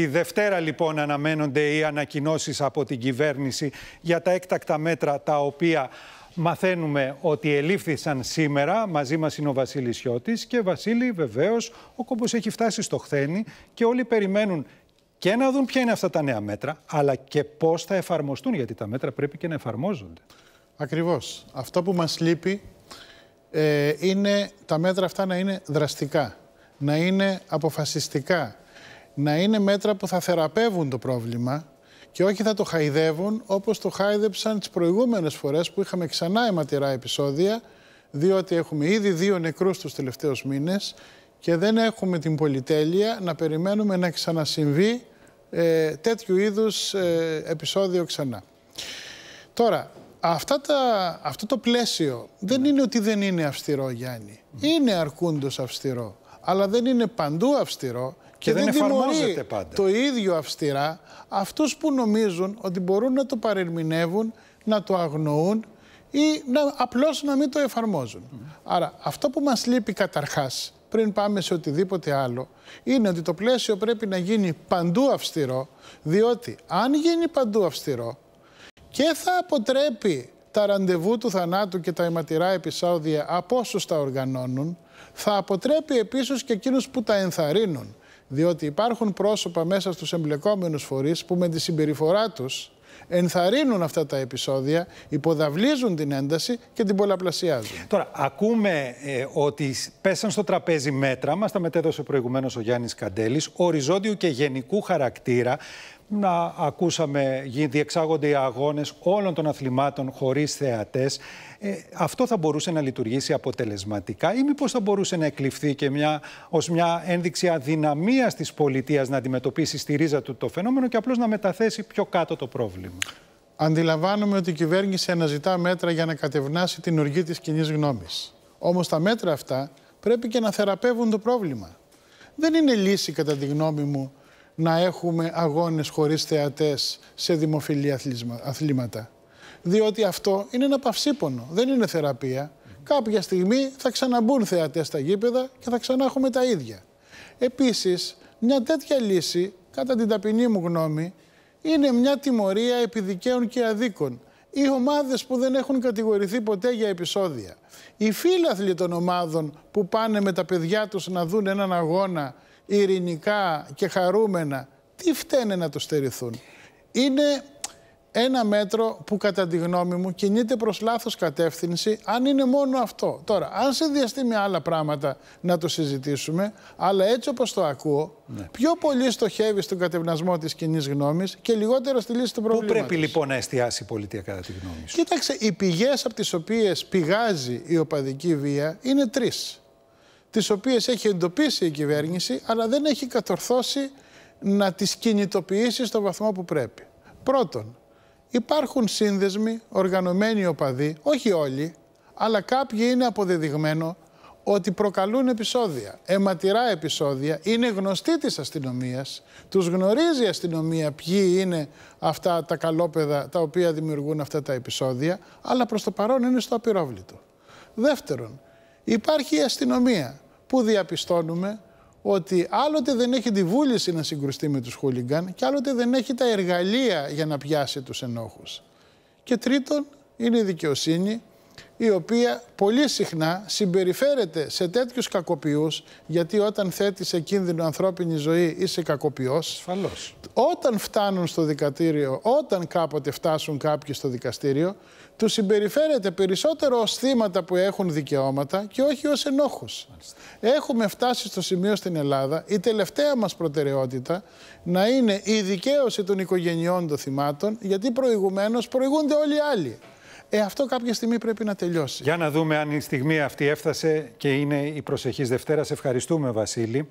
Τη Δευτέρα λοιπόν αναμένονται οι ανακοινώσεις από την κυβέρνηση για τα έκτακτα μέτρα τα οποία μαθαίνουμε ότι ελήφθησαν σήμερα. Μαζί μας είναι ο Βασίλης Σιώτης και Βασίλη βεβαίως ο κόμπος έχει φτάσει στο χθένι και όλοι περιμένουν και να δουν ποια είναι αυτά τα νέα μέτρα αλλά και πώς θα εφαρμοστούν γιατί τα μέτρα πρέπει και να εφαρμόζονται. Ακριβώς. Αυτό που μας λείπει ε, είναι τα μέτρα αυτά να είναι δραστικά, να είναι αποφασιστικά, να είναι μέτρα που θα θεραπεύουν το πρόβλημα και όχι θα το χαϊδεύουν όπως το χάιδεψαν τις προηγούμενες φορές που είχαμε ξανά αιματηρά επεισόδια διότι έχουμε ήδη δύο νεκρούς τους τελευταίους μήνες και δεν έχουμε την πολυτέλεια να περιμένουμε να ξανασυμβεί ε, τέτοιου είδους ε, επεισόδιο ξανά. Τώρα, αυτά αυτό το πλαίσιο δεν ναι. είναι ότι δεν είναι αυστηρό, Γιάννη. Ναι. Είναι αρκούντος αυστηρό αλλά δεν είναι παντού αυστηρό και, και δεν, εφαρμόζεται πάντα. το ίδιο αυστηρά αυτούς που νομίζουν ότι μπορούν να το παρερμηνεύουν, να το αγνοούν ή να, απλώς να μην το εφαρμόζουν. Άρα αυτό που μας λείπει καταρχάς, πριν πάμε σε οτιδήποτε άλλο, είναι ότι το πλαίσιο πρέπει να γίνει παντού αυστηρό, διότι αν γίνει παντού αυστηρό και θα αποτρέπει τα ραντεβού του θανάτου και τα αιματηρά επεισόδια από όσους τα οργανώνουν, θα αποτρέπει επίσης και εκείνους που τα ενθαρρύνουν, διότι υπάρχουν πρόσωπα μέσα στους εμπλεκόμενους φορείς που με τη συμπεριφορά τους ενθαρρύνουν αυτά τα επεισόδια, υποδαβλίζουν την ένταση και την πολλαπλασιάζουν. Τώρα, ακούμε ε, ότι πέσαν στο τραπέζι μέτρα, μας τα μετέδωσε προηγουμένως ο Γιάννης Καντέλης, οριζόντιου και γενικού χαρακτήρα, να ακούσαμε, διεξάγονται οι αγώνες όλων των αθλημάτων χωρίς θεατές. Ε, αυτό θα μπορούσε να λειτουργήσει αποτελεσματικά ή μήπως θα μπορούσε να εκλειφθεί και μια, ως μια ένδειξη αδυναμίας της πολιτείας να αντιμετωπίσει στη ρίζα του το φαινόμενο και απλώς να μεταθέσει πιο κάτω το πρόβλημα. Αντιλαμβάνομαι ότι η κυβέρνηση αναζητά μέτρα για να κατευνάσει την οργή της κοινής γνώμης. Όμως τα μέτρα αυτά πρέπει και να θεραπεύουν το πρόβλημα. Δεν είναι λύση κατά τη γνώμη μου να έχουμε αγώνες χωρίς θεατές σε δημοφιλή αθλήματα. Διότι αυτό είναι ένα παυσίπονο, δεν είναι θεραπεία. Κάποια στιγμή θα ξαναμπούν θεατές στα γήπεδα και θα ξανά έχουμε τα ίδια. Επίσης, μια τέτοια λύση, κατά την ταπεινή μου γνώμη, είναι μια τιμωρία επιδικαίων και αδίκων. Οι ομάδες που δεν έχουν κατηγορηθεί ποτέ για επεισόδια. Οι φίλαθλοι των ομάδων που πάνε με τα παιδιά τους να δουν έναν αγώνα ειρηνικά και χαρούμενα, τι φταίνε να το στερηθούν. Είναι ένα μέτρο που κατά τη γνώμη μου κινείται προς λάθος κατεύθυνση αν είναι μόνο αυτό. Τώρα, αν σε διαστεί με άλλα πράγματα να το συζητήσουμε, αλλά έτσι όπως το ακούω, ναι. πιο πολύ στοχεύει στον κατευνασμό της κοινής γνώμης και λιγότερο στη λύση του προβλήματος. Πού πρέπει λοιπόν να εστιάσει η πολιτεία κατά τη γνώμη σου. Κοίταξε, οι πηγές από τις οποίες πηγάζει η οπαδική βία είναι τρεις τις οποίες έχει εντοπίσει η κυβέρνηση, αλλά δεν έχει κατορθώσει να τις κινητοποιήσει στο βαθμό που πρέπει. Πρώτον, υπάρχουν σύνδεσμοι, οργανωμένοι οπαδοί, όχι όλοι, αλλά κάποιοι είναι αποδεδειγμένο ότι προκαλούν επεισόδια, αιματηρά επεισόδια, είναι γνωστοί της αστυνομίας, τους γνωρίζει η αστυνομία ποιοι είναι αυτά τα καλόπεδα τα οποία δημιουργούν αυτά τα επεισόδια, αλλά προς το παρόν είναι στο απειρόβλητο. Δεύτερον, Υπάρχει η αστυνομία που διαπιστώνουμε ότι άλλοτε δεν έχει τη βούληση να συγκρουστεί με τους χούλιγκαν και άλλοτε δεν έχει τα εργαλεία για να πιάσει τους ενόχους. Και τρίτον, είναι η δικαιοσύνη η οποία πολύ συχνά συμπεριφέρεται σε τέτοιους κακοποιούς, γιατί όταν θέτεις σε κίνδυνο ανθρώπινη ζωή είσαι κακοποιός. Ασφαλώς. Όταν φτάνουν στο δικαστήριο, όταν κάποτε φτάσουν κάποιοι στο δικαστήριο, του συμπεριφέρεται περισσότερο ως θύματα που έχουν δικαιώματα και όχι ως ενόχους. Έχουμε φτάσει στο σημείο στην Ελλάδα, η τελευταία μας προτεραιότητα να είναι η δικαίωση των οικογενειών των θυμάτων, γιατί προηγουμένως προηγούνται όλοι οι άλλοι. Ε, αυτό κάποια στιγμή πρέπει να τελειώσει. Για να δούμε αν η στιγμή αυτή έφτασε και είναι η προσεχής Δευτέρα. Σε ευχαριστούμε, Βασίλη.